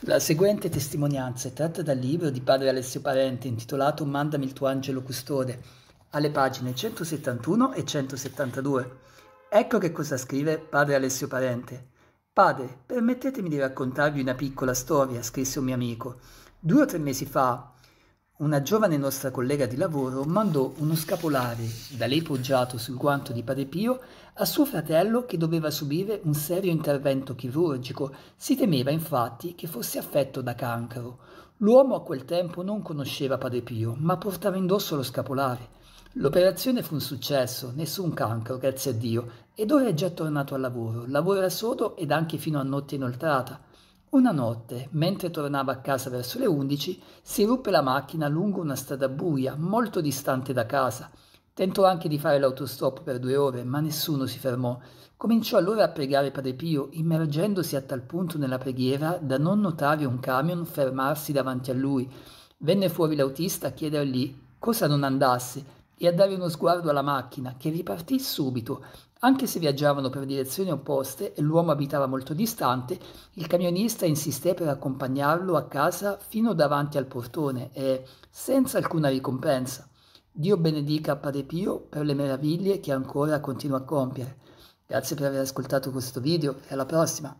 La seguente testimonianza è tratta dal libro di padre Alessio Parente intitolato Mandami il tuo angelo custode, alle pagine 171 e 172. Ecco che cosa scrive padre Alessio Parente. Padre, permettetemi di raccontarvi una piccola storia, scrisse un mio amico. Due o tre mesi fa una giovane nostra collega di lavoro mandò uno scapolare, da lei poggiato sul guanto di Padre Pio, a suo fratello che doveva subire un serio intervento chirurgico. Si temeva infatti che fosse affetto da cancro. L'uomo a quel tempo non conosceva Padre Pio, ma portava indosso lo scapolare. L'operazione fu un successo, nessun cancro, grazie a Dio, ed ora è già tornato al lavoro. Lavora sodo ed anche fino a notte inoltrata. Una notte, mentre tornava a casa verso le 11, si ruppe la macchina lungo una strada buia, molto distante da casa. Tentò anche di fare l'autostop per due ore, ma nessuno si fermò. Cominciò allora a pregare Padre Pio, immergendosi a tal punto nella preghiera da non notare un camion fermarsi davanti a lui. Venne fuori l'autista a chiedergli cosa non andasse e a dare uno sguardo alla macchina, che ripartì subito. Anche se viaggiavano per direzioni opposte e l'uomo abitava molto distante, il camionista insisté per accompagnarlo a casa fino davanti al portone e, senza alcuna ricompensa, Dio benedica Padre Pio per le meraviglie che ancora continua a compiere. Grazie per aver ascoltato questo video e alla prossima!